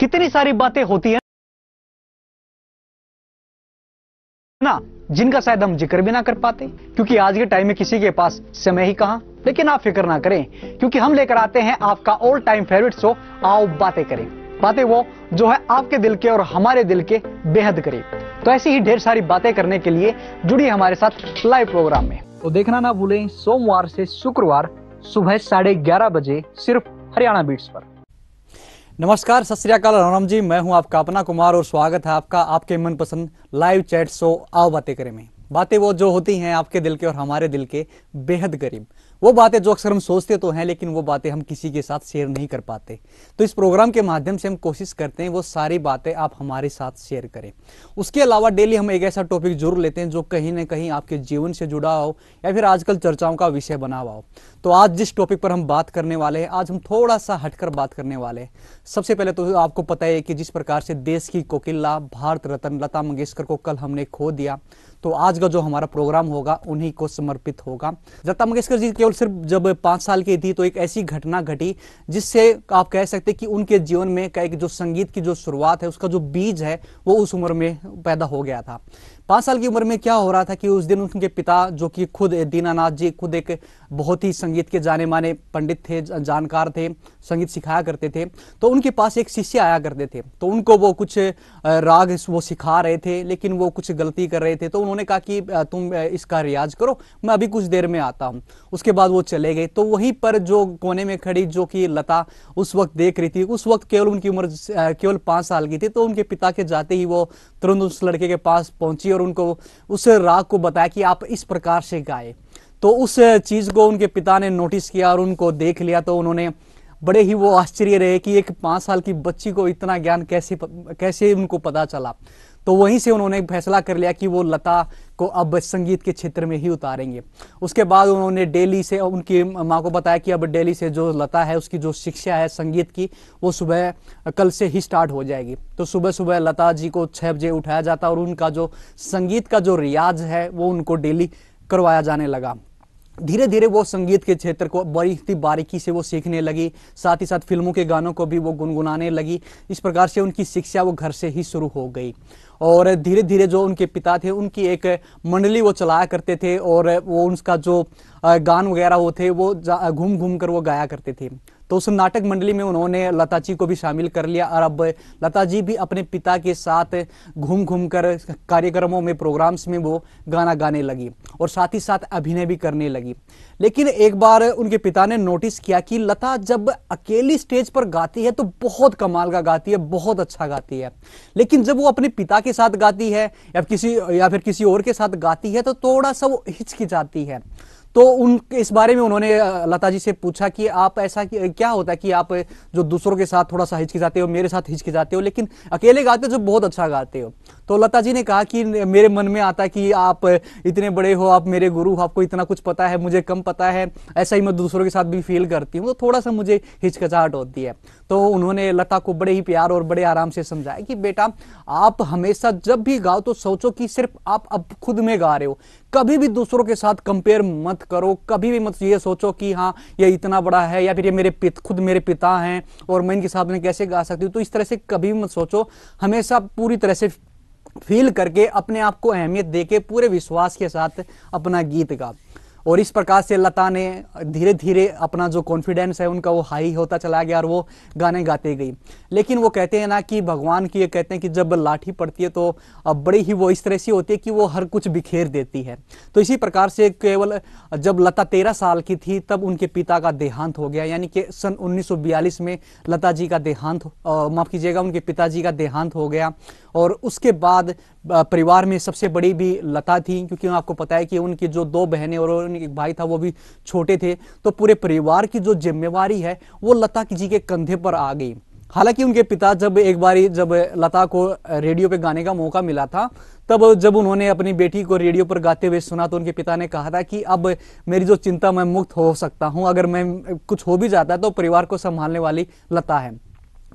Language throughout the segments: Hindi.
कितनी सारी बातें होती है ना जिनका शायद हम जिक्र भी ना कर पाते क्योंकि आज के टाइम में किसी के पास समय ही कहां लेकिन आप फिक्र ना करें क्योंकि हम लेकर आते हैं आपका ऑल टाइम फेवरेट शो आओ बातें करें बातें वो जो है आपके दिल के और हमारे दिल के बेहद करीब तो ऐसी ही ढेर सारी बातें करने के लिए जुड़िए हमारे साथ लाइव प्रोग्राम में तो देखना ना भूलें सोमवार से शुक्रवार सुबह साढ़े ग्यारह बजे सिर्फ हरियाणा बीट्स पर नमस्कार सत श्रीकाल रौनम जी मैं हूं आपका अपना कुमार और स्वागत है आपका आपके मनपसंद लाइव चैट शो आओ बातें करें में बातें वो जो होती हैं आपके दिल के और हमारे दिल के बेहद करीब वो बातें जो अक्सर हम सोचते तो हैं लेकिन वो बातें हम किसी के साथ शेयर नहीं कर पाते तो इस प्रोग्राम के माध्यम से हम कोशिश करते हैं वो सारी बातें आप हमारे साथ शेयर करें उसके अलावा डेली हम एक ऐसा टॉपिक जरूर लेते हैं जो कहीं ना कहीं आपके जीवन से जुड़ा हो या फिर आजकल चर्चाओं का विषय बना हुआ हो तो आज जिस टॉपिक पर हम बात करने वाले हैं आज हम थोड़ा सा हटकर बात करने वाले हैं सबसे पहले तो आपको पता है कि जिस प्रकार से देश की कोकिल्ला भारत रत्न लता मंगेशकर को कल हमने खो दिया तो आज का जो हमारा प्रोग्राम होगा उन्हीं को समर्पित होगा लता मंगेशकर जी केवल सिर्फ जब पांच साल की थी तो एक ऐसी घटना घटी जिससे आप कह सकते कि उनके जीवन में एक जो संगीत की जो शुरुआत है उसका जो बीज है वो उस उम्र में पैदा हो गया था पाँच साल की उम्र में क्या हो रहा था कि उस दिन उनके पिता जो कि खुद दीनानाथ जी खुद एक बहुत ही संगीत के जाने माने पंडित थे जानकार थे संगीत सिखाया करते थे तो उनके पास एक शिष्य आया करते थे तो उनको वो कुछ राग वो सिखा रहे थे लेकिन वो कुछ गलती कर रहे थे तो उन्होंने कहा कि तुम इसका रियाज करो मैं अभी कुछ देर में आता हूँ उसके बाद वो चले गए तो वहीं पर जो कोने में खड़ी जो कि लता उस वक्त देख रही थी उस वक्त केवल उनकी उम्र केवल पाँच साल की थी तो उनके पिता के जाते ही वो तुरंत उस लड़के के पास पहुंची और उनको उस राग को बताया कि आप इस प्रकार से गाए तो उस चीज़ को उनके पिता ने नोटिस किया और उनको देख लिया तो उन्होंने बड़े ही वो आश्चर्य रहे कि एक पांच साल की बच्ची को इतना ज्ञान कैसे कैसे उनको पता चला तो वहीं से उन्होंने फैसला कर लिया कि वो लता को अब संगीत के क्षेत्र में ही उतारेंगे उसके बाद उन्होंने डेली से उनकी माँ को बताया कि अब डेली से जो लता है उसकी जो शिक्षा है संगीत की वो सुबह कल से ही स्टार्ट हो जाएगी तो सुबह सुबह लता जी को छः बजे उठाया जाता और उनका जो संगीत का जो रियाज है वो उनको डेली करवाया जाने लगा धीरे धीरे वो संगीत के क्षेत्र को बड़ी ही बारीकी से वो सीखने लगी साथ ही साथ फिल्मों के गानों को भी वो गुनगुनाने लगी इस प्रकार से उनकी शिक्षा वो घर से ही शुरू हो गई और धीरे धीरे जो उनके पिता थे उनकी एक मंडली वो चलाया करते थे और वो उनका जो गान वगैरह वो थे वो घूम घूम कर वो गाया करते थे तो उस नाटक मंडली में उन्होंने लता जी को भी शामिल कर लिया और अब लता जी भी अपने पिता के साथ घूम घूम कर कार्यक्रमों में प्रोग्राम्स में वो गाना गाने लगी और साथ ही साथ अभिनय भी करने लगी लेकिन एक बार उनके पिता ने नोटिस किया कि लता जब अकेली स्टेज पर गाती है तो बहुत कमाल का गाती है बहुत अच्छा गाती है लेकिन जब वो अपने पिता के साथ गाती है या किसी या फिर किसी और के साथ गाती है तो थोड़ा सा वो हिचकिचाती है तो उन इस बारे में उन्होंने लता जी से पूछा कि आप ऐसा कि, क्या होता है कि आप जो दूसरों के साथ थोड़ा सा हिचकिचाते हो मेरे साथ हिचकिचाते हो लेकिन अकेले गाते हो जो तो बहुत अच्छा गाते हो तो लता जी ने कहा कि मेरे मन में आता कि आप इतने बड़े हो आप मेरे गुरु हो आपको इतना कुछ पता है मुझे कम पता है ऐसा ही मैं दूसरों के साथ भी फील करती हूँ तो थोड़ा सा मुझे हिचकचाहट होती है तो उन्होंने लता को बड़े ही प्यार और बड़े आराम से समझाया कि बेटा आप हमेशा जब भी गाओ तो सोचो कि सिर्फ आप अब खुद में गा रहे हो कभी भी दूसरों के साथ कंपेयर मत करो कभी भी मत ये सोचो कि हाँ ये इतना बड़ा है या फिर ये मेरे पित खुद मेरे पिता हैं और मैं इनके साथ में कैसे गा सकती हूँ तो इस तरह से कभी भी मत सोचो हमेशा पूरी तरह से फील करके अपने आप को अहमियत देके पूरे विश्वास के साथ अपना गीत गा और इस प्रकार से लता ने धीरे धीरे अपना जो कॉन्फिडेंस है उनका वो हाई होता चला गया और वो गाने गाते गई लेकिन वो कहते हैं ना कि भगवान की ये कहते हैं कि जब लाठी पड़ती है तो बड़ी ही वो इस तरह से होती है कि वो हर कुछ बिखेर देती है तो इसी प्रकार से केवल जब लता तेरह साल की थी तब उनके पिता का देहांत हो गया यानी कि सन उन्नीस में लता जी का देहांत माफ़ कीजिएगा उनके पिताजी का देहांत हो गया और उसके बाद परिवार में सबसे बड़ी भी लता थी क्योंकि आपको पता है कि उनकी जो दो बहनें और में एक भाई था वो भी छोटे थे तो पूरे परिवार की जो जिम्मेवारी है वो लता जी के कंधे पर आ गई हालांकि उनके पिता जब एक बारी जब लता को रेडियो पे गाने का मौका मिला था तब जब उन्होंने अपनी बेटी को रेडियो पर गाते हुए सुना तो उनके पिता ने कहा था कि अब मेरी जो चिंता मैं मुक्त हो सकता हूं अगर मैं कुछ हो भी जाता है तो परिवार को संभालने वाली लता है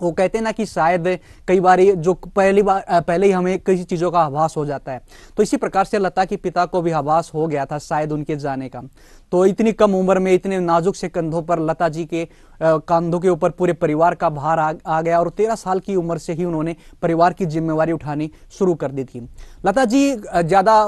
वो कहते हैं ना कि शायद कई बार जो पहली बार पहले ही हमें कई चीज़ों का आभास हो जाता है तो इसी प्रकार से लता के पिता को भी आभास हो गया था शायद उनके जाने का तो इतनी कम उम्र में इतने नाजुक से कंधों पर लता जी के कंधों के ऊपर पूरे परिवार का भार आ, आ गया और तेरह साल की उम्र से ही उन्होंने परिवार की जिम्मेवारी उठानी शुरू कर दी थी लता जी ज़्यादा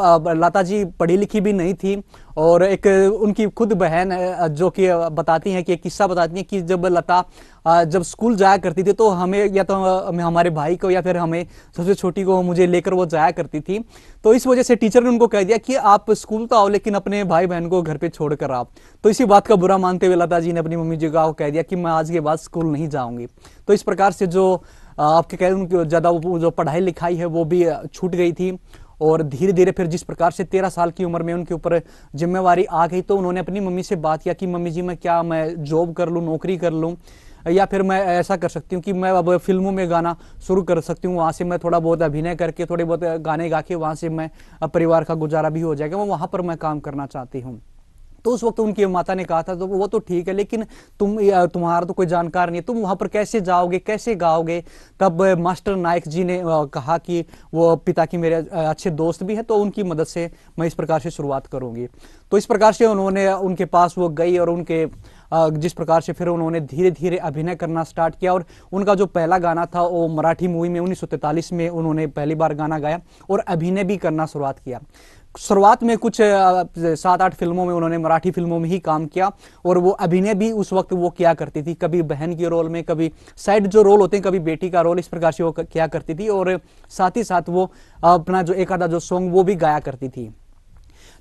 लता जी पढ़ी लिखी भी नहीं थी और एक उनकी खुद बहन जो कि बताती हैं कि एक किस्सा बताती हैं कि जब लता जब स्कूल जाया करती थी तो हमें या तो हमारे भाई को या फिर हमें सबसे छोटी को मुझे लेकर वो जाया करती थी तो इस वजह से टीचर ने उनको कह दिया कि आप स्कूल तो आओ लेकिन अपने भाई बहन को घर पर कर आओ तो इसी बात का बुरा मानते हुए लता जी ने अपनी मम्मी जी को कह दिया कि मैं आज के बाद स्कूल नहीं जाऊँगी तो इस प्रकार से जो आपके कह ज़्यादा जो पढ़ाई लिखाई है वो भी छूट गई थी और धीरे धीरे फिर जिस प्रकार से तेरह साल की उम्र में उनके ऊपर जिम्मेवारी आ गई तो उन्होंने अपनी मम्मी से बात किया कि मम्मी जी मैं क्या मैं जॉब कर लूँ नौकरी कर लूँ या फिर मैं ऐसा कर सकती हूँ कि मैं अब फिल्मों में गाना शुरू कर सकती हूँ वहाँ से मैं थोड़ा बहुत अभिनय करके थोड़े बहुत गाने गा के वहाँ से मैं परिवार का गुजारा भी हो जाएगा वो वहाँ पर मैं काम करना चाहती हूँ तो उस वक्त उनकी माता ने कहा था तो वो तो ठीक है लेकिन तुम तुम्हारा तो कोई जानकार नहीं है तुम वहां पर कैसे जाओगे कैसे गाओगे तब मास्टर नायक जी ने कहा कि वो पिता की मेरे अच्छे दोस्त भी हैं तो उनकी मदद से मैं इस प्रकार से शुरुआत करूंगी तो इस प्रकार से उन्होंने उनके पास वो गई और उनके जिस प्रकार से फिर उन्होंने धीरे धीरे अभिनय करना स्टार्ट किया और उनका जो पहला गाना था वो मराठी मूवी में उन्नीस में उन्होंने पहली बार गाना गाया और अभिनय भी करना शुरुआत किया शुरुआत में कुछ सात आठ फिल्मों में उन्होंने मराठी फिल्मों में ही काम किया और वो अभिनय भी उस वक्त वो किया करती थी कभी बहन के रोल में कभी साइड जो रोल होते हैं कभी बेटी का रोल इस प्रकार से वो किया करती थी और साथ ही साथ वो अपना जो एक आधा जो सॉन्ग वो भी गाया करती थी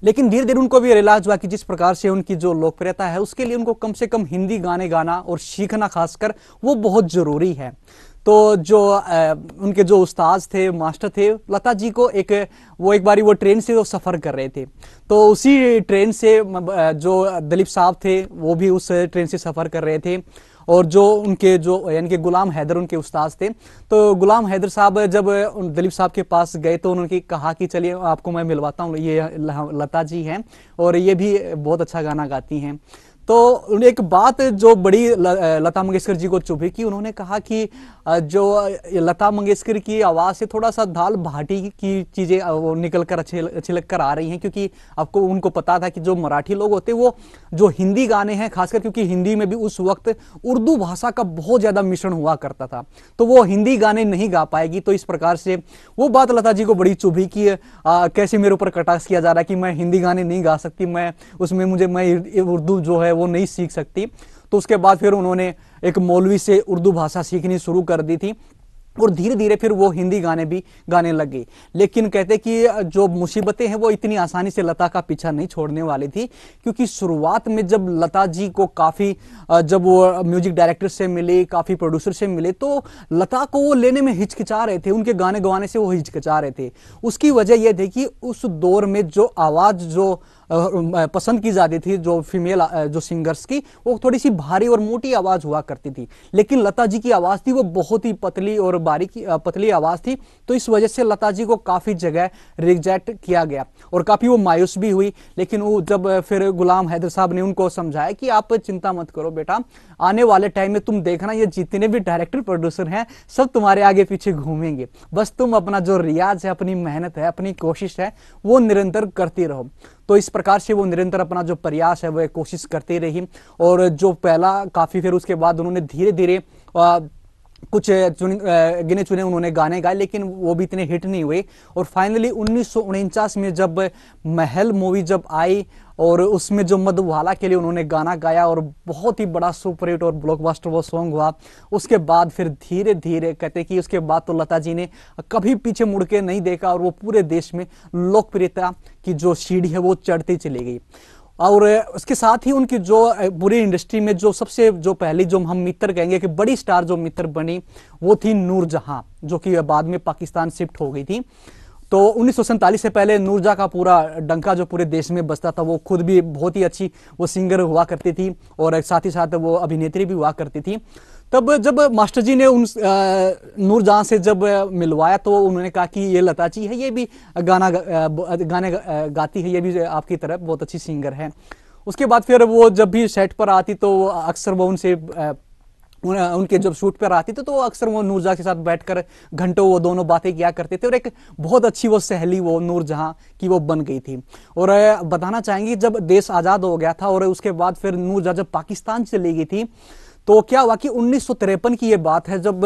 लेकिन धीरे धीरे उनको भी रिलाज हुआ कि जिस प्रकार से उनकी जो लोकप्रियता है उसके लिए उनको कम से कम हिंदी गाने गाना और सीखना खासकर वो बहुत ज़रूरी है तो जो आ, उनके जो उस्ताद थे मास्टर थे लता जी को एक वो एक बारी वो ट्रेन से वो सफ़र कर रहे थे तो उसी ट्रेन से जो दिलीप साहब थे वो भी उस ट्रेन से सफ़र कर रहे थे और जो उनके जो यानी कि गुलाम हैदर उनके उस्ताद थे तो गुलाम हैदर साहब जब दिलीप साहब के पास गए तो उन्होंने कहा कि चलिए आपको मैं मिलवाता हूँ ये लता जी हैं और ये भी बहुत अच्छा गाना गाती हैं तो एक बात जो बड़ी लता मंगेशकर जी को चुभी कि उन्होंने कहा कि जो लता मंगेशकर की आवाज़ से थोड़ा सा दाल भाटी की चीज़ें निकल कर अच्छे छिलक कर आ रही हैं क्योंकि आपको उनको पता था कि जो मराठी लोग होते वो जो हिंदी गाने हैं खासकर क्योंकि हिंदी में भी उस वक्त उर्दू भाषा का बहुत ज़्यादा मिश्रण हुआ करता था तो वो हिंदी गाने नहीं गा पाएगी तो इस प्रकार से वो बात लता जी को बड़ी चुभी कि आ, कैसे मेरे ऊपर कटाक्ष किया जा रहा है कि मैं हिंदी गाने नहीं गा सकती मैं उसमें मुझे मैं उर्दू जो है वो नहीं सीख सकती तो उसके बाद फिर उन्होंने एक मौलवी से उर्दू भाषा सीखनी शुरू कर दी थी और धीरे धीरे फिर वो हिंदी गाने भी गाने लग गई लेकिन कहते कि जो मुसीबतें हैं वो इतनी आसानी से लता का पीछा नहीं छोड़ने वाली थी क्योंकि शुरुआत में जब लता जी को काफ़ी जब वो म्यूजिक डायरेक्टर से मिले काफ़ी प्रोड्यूसर से मिले तो लता को वो लेने में हिचकिचा रहे थे उनके गाने गवाने से वो हिचकिचा रहे थे उसकी वजह यह थी कि उस दौर में जो आवाज़ जो पसंद की जाती थी जो फीमेल जो सिंगर्स की वो थोड़ी सी भारी और मोटी आवाज़ हुआ करती थी लेकिन लता जी की आवाज़ थी वो बहुत ही पतली और बारीक पतली आवाज़ थी तो इस वजह से लता जी को काफ़ी जगह रिजेक्ट किया गया और काफ़ी वो मायूस भी हुई लेकिन वो जब फिर गुलाम हैदर साहब ने उनको समझाया कि आप चिंता मत करो बेटा आने वाले टाइम में तुम देखना ये जितने भी डायरेक्टर प्रोड्यूसर हैं सब तुम्हारे आगे पीछे घूमेंगे बस तुम अपना जो रियाज है अपनी मेहनत है अपनी कोशिश है वो निरंतर करती रहो तो इस प्रकार से वो निरंतर अपना जो प्रयास है वह कोशिश करती रही और जो पहला काफ़ी फिर उसके बाद उन्होंने धीरे धीरे कुछ चुन गिने चुने उन्होंने गाने गाए लेकिन वो भी इतने हिट नहीं हुए और फाइनली उन्नीस में जब महल मूवी जब आई और उसमें जो मधुबाला के लिए उन्होंने गाना गाया और बहुत ही बड़ा सुपरहिट और ब्लॉकबस्टर वो सॉन्ग हुआ उसके बाद फिर धीरे धीरे कहते कि उसके बाद तो लता जी ने कभी पीछे मुड़ के नहीं देखा और वो पूरे देश में लोकप्रियता की जो सीढ़ी है वो चढ़ती चली गई और उसके साथ ही उनकी जो पूरी इंडस्ट्री में जो सबसे जो पहली जो हम मित्र कहेंगे कि बड़ी स्टार जो मित्र बनी वो थी नूरजहां जो कि बाद में पाकिस्तान शिफ्ट हो गई थी तो उन्नीस से पहले नूरजा का पूरा डंका जो पूरे देश में बसता था वो खुद भी बहुत ही अच्छी वो सिंगर हुआ करती थी और साथ ही साथ वो अभिनेत्री भी हुआ करती थी तब जब मास्टर जी ने उन नूरजहाँ से जब मिलवाया तो उन्होंने कहा कि ये लता जी है ये भी गाना गाने गाती है ये भी आपकी तरह बहुत अच्छी सिंगर है उसके बाद फिर वो जब भी सेट पर आती तो अक्सर वो उनसे उनके जब शूट पर आती थी तो अक्सर वो नूरजहाँ के साथ बैठकर घंटों वो दोनों बातें किया करते थे और एक बहुत अच्छी वो सहेली वो नूरजहाँ की वो बन गई थी और बताना चाहेंगी जब देश आज़ाद हो गया था और उसके बाद फिर नूरजहाँ जब पाकिस्तान चली गई थी तो क्या हुआ कि उन्नीस की ये बात है जब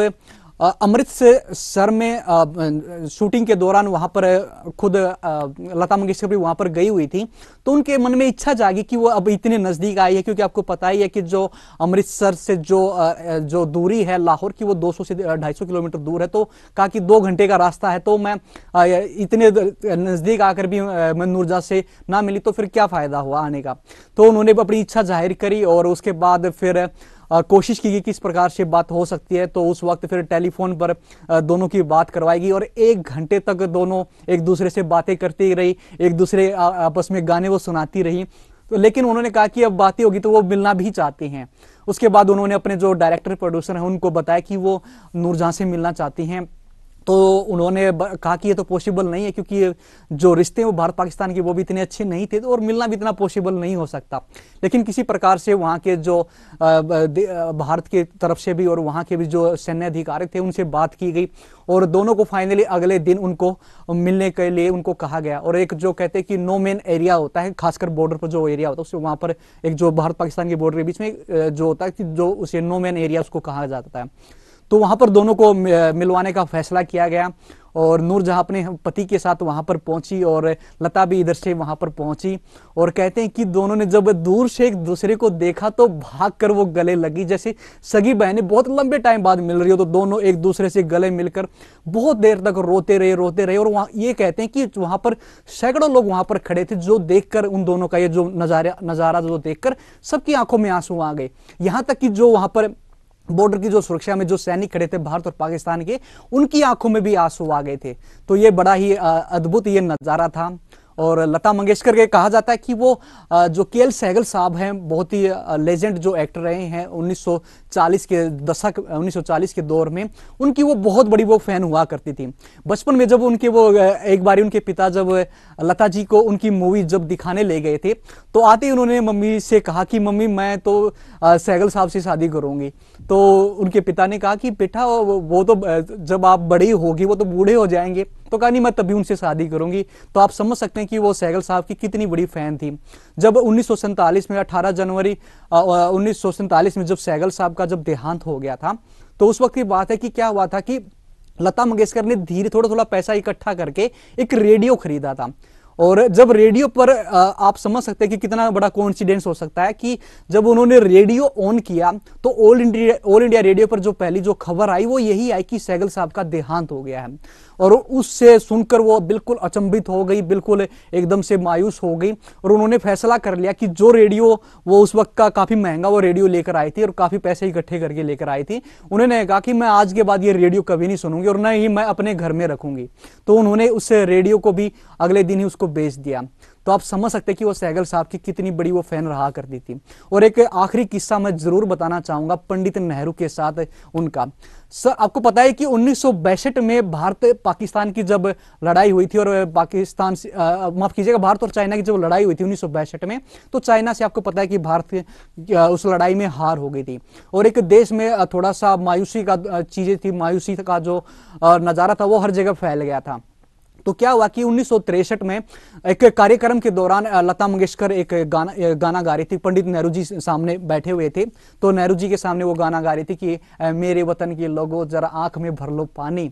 अमृत से सर में शूटिंग के दौरान वहाँ पर खुद लता मंगेशकर भी वहाँ पर गई हुई थी तो उनके मन में इच्छा जागी कि वो अब इतने नज़दीक आई है क्योंकि आपको पता ही है कि जो अमृतसर से जो जो दूरी है लाहौर की वो 200 से 250 किलोमीटर दूर है तो कहा कि दो घंटे का रास्ता है तो मैं इतने नज़दीक आकर भी मैं नूरजा से ना मिली तो फिर क्या फ़ायदा हुआ आने का तो उन्होंने अपनी इच्छा जाहिर करी और उसके बाद फिर कोशिश की गई किस प्रकार से बात हो सकती है तो उस वक्त फिर टेलीफोन पर दोनों की बात करवाएगी और एक घंटे तक दोनों एक दूसरे से बातें करती रही एक दूसरे आपस में गाने वो सुनाती रही तो लेकिन उन्होंने कहा कि अब बातें होगी तो वो मिलना भी चाहती हैं उसके बाद उन्होंने अपने जो डायरेक्टर प्रोड्यूसर हैं उनको बताया कि वो नूरजहाँ से मिलना चाहती हैं तो उन्होंने कहा कि ये तो पॉसिबल नहीं है क्योंकि जो रिश्ते हैं वो भारत पाकिस्तान के वो भी इतने अच्छे नहीं थे तो और मिलना भी इतना पॉसिबल नहीं हो सकता लेकिन किसी प्रकार से वहाँ के जो भारत के तरफ से भी और वहाँ के भी जो सैन्य अधिकारी थे उनसे बात की गई और दोनों को फाइनली अगले दिन उनको मिलने के लिए उनको कहा गया और एक जो कहते हैं कि नो मेन एरिया होता है खासकर बॉर्डर पर जो एरिया होता है उससे वहाँ पर एक जो भारत पाकिस्तान के बॉर्डर के बीच में जो होता है कि जो उसे नो मेन एरिया उसको कहा जाता है तो वहां पर दोनों को मिलवाने का फैसला किया गया और नूरजहां अपने पति के साथ वहां पर पहुंची और लता भी इधर से वहां पर पहुंची और कहते हैं कि दोनों ने जब दूर से एक दूसरे को देखा तो भाग कर वो गले लगी जैसे सगी बहनें बहुत लंबे टाइम बाद मिल रही हो तो दोनों एक दूसरे से गले मिलकर बहुत देर तक रोते रहे रोते रहे और वहाँ ये कहते हैं कि वहां पर सैकड़ों लोग वहां पर खड़े थे जो देख उन दोनों का ये जो नज़ारा नज़ारा जो देख सबकी आंखों में आंसू आ गए यहां तक कि जो वहां पर बॉर्डर की जो सुरक्षा में जो सैनिक खड़े थे भारत और पाकिस्तान के उनकी आंखों में भी आंसू आ गए थे तो ये बड़ा ही अद्भुत ये नज़ारा था और लता मंगेशकर के कहा जाता है कि वो जो के एल सहगल साहब हैं बहुत ही लेजेंड जो एक्टर रहे हैं 1940 के दशक 1940 के दौर में उनकी वो बहुत बड़ी वो फैन हुआ करती थी बचपन में जब उनके वो एक बारी उनके पिता जब लता जी को उनकी मूवी जब दिखाने ले गए थे तो आते ही उन्होंने मम्मी से कहा कि मम्मी मैं तो सहगल साहब से शादी करूँगी तो उनके पिता ने कहा कि बेटा वो तो जब आप बड़े होगी वो तो बूढ़े हो जाएंगे तो कहा नहीं मैं तभी उनसे शादी करूंगी तो आप समझ सकते हैं कि वो सहगल साहब की कितनी बड़ी फैन थी जब उन्नीस में अठारह जनवरी उन्नीस में जब सहगल साहब का जब देहांत हो गया था तो उस वक्त की बात है कि क्या हुआ था कि लता मंगेशकर ने धीरे थोड़ा थोड़ा पैसा इकट्ठा करके एक रेडियो खरीदा था और जब रेडियो पर आप समझ सकते हैं कि कितना बड़ा कोइंसिडेंस हो सकता है कि जब उन्होंने रेडियो ऑन किया तो all India all India radio पर जो पहली जो खबर आई वो यही आई कि सैगल साहब का देहांत हो गया है और उससे सुनकर वो बिल्कुल अचंभित हो गई बिल्कुल एकदम से मायूस हो गई और उन्होंने फैसला कर लिया कि जो रेडियो वो उस वक्त का काफ़ी महंगा वो रेडियो लेकर आई थी और काफ़ी पैसे इकट्ठे करके लेकर आई थी उन्होंने कहा कि मैं आज के बाद ये रेडियो कभी नहीं सुनूंगी और न ही मैं अपने घर में रखूंगी तो उन्होंने उस रेडियो को भी अगले दिन ही उसको उसको बेच दिया तो आप समझ सकते हैं कि वो सहगल साहब की कितनी बड़ी वो फैन रहा करती थी और एक आखिरी किस्सा मैं जरूर बताना चाहूंगा पंडित नेहरू के साथ उनका सर आपको पता है कि उन्नीस में भारत पाकिस्तान की जब लड़ाई हुई थी और पाकिस्तान से माफ कीजिएगा भारत और चाइना की जब लड़ाई हुई थी उन्नीस में तो चाइना से आपको पता है कि भारत उस लड़ाई में हार हो गई थी और एक देश में थोड़ा सा मायूसी का चीजें थी मायूसी का जो नज़ारा था वो हर जगह फैल गया था तो क्या हुआ कि उन्नीस में एक कार्यक्रम के दौरान लता मंगेशकर एक गाना गाना गा रही थी पंडित नेहरू जी सामने बैठे हुए थे तो नेहरू जी के सामने वो गाना गा रही थी कि मेरे वतन के लोगों जरा आंख में भर लो पानी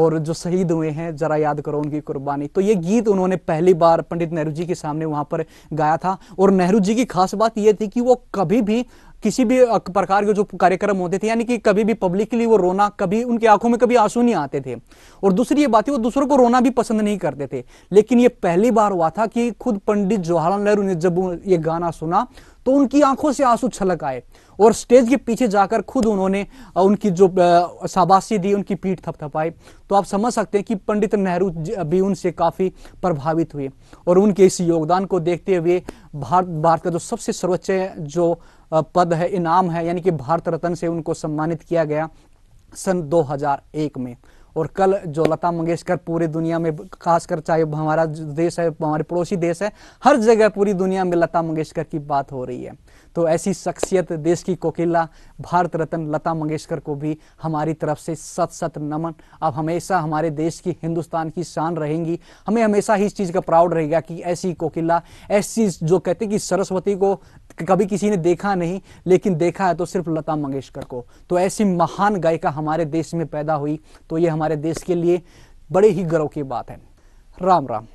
और जो शहीद हुए हैं जरा याद करो उनकी कुर्बानी तो ये गीत उन्होंने पहली बार पंडित नेहरू जी के सामने वहां पर गाया था और नेहरू जी की खास बात यह थी कि वो कभी भी किसी भी प्रकार के जो कार्यक्रम होते थे यानी कि कभी भी पब्लिकली वो रोना कभी उनकी आंखों में कभी आंसू नहीं आते थे और दूसरी ये बात है वो दूसरों को रोना भी पसंद नहीं करते थे लेकिन ये पहली बार हुआ था कि खुद पंडित जवाहरलाल नेहरू ने जब ये गाना सुना तो उनकी आंखों से आंसू छलक आए और स्टेज के पीछे जाकर खुद उन्होंने उनकी जो शाबाशी दी उनकी पीठ थपथपाई तो आप समझ सकते हैं कि पंडित नेहरू भी उनसे काफ़ी प्रभावित हुए और उनके इस योगदान को देखते हुए भारत भारत का जो सबसे सर्वोच्च जो पद है इनाम है यानी कि भारत रत्न से उनको सम्मानित किया गया सन 2001 में और कल जो लता मंगेशकर पूरी दुनिया में खासकर चाहे हमारा देश है हमारे पड़ोसी देश है हर जगह पूरी दुनिया में लता मंगेशकर की बात हो रही है तो ऐसी शख्सियत देश की कोकिला भारत रत्न लता मंगेशकर को भी हमारी तरफ से सत सत नमन अब हमेशा हमारे देश की हिंदुस्तान की शान रहेंगी हमें हमेशा ही इस चीज़ का प्राउड रहेगा कि ऐसी कोकिला ऐसी जो कहते हैं कि सरस्वती को कभी किसी ने देखा नहीं लेकिन देखा है तो सिर्फ लता मंगेशकर को तो ऐसी महान गायिका हमारे देश में पैदा हुई तो ये हमारे देश के लिए बड़े ही गर्व की बात है राम राम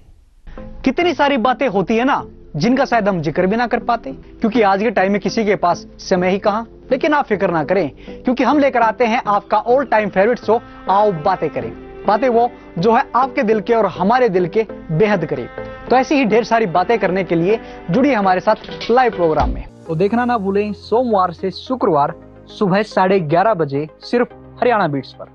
कितनी सारी बातें होती है ना जिनका शायद हम जिक्र भी ना कर पाते क्योंकि आज के टाइम में किसी के पास समय ही कहा लेकिन आप फिक्र ना करें क्योंकि हम लेकर आते हैं आपका ऑल टाइम फेवरेट शो आओ बातें करें बातें वो जो है आपके दिल के और हमारे दिल के बेहद करीब तो ऐसी ही ढेर सारी बातें करने के लिए जुड़ी हमारे साथ लाइव प्रोग्राम में तो देखना ना भूलें सोमवार से शुक्रवार सुबह साढ़े ग्यारह बजे सिर्फ हरियाणा बीट्स पर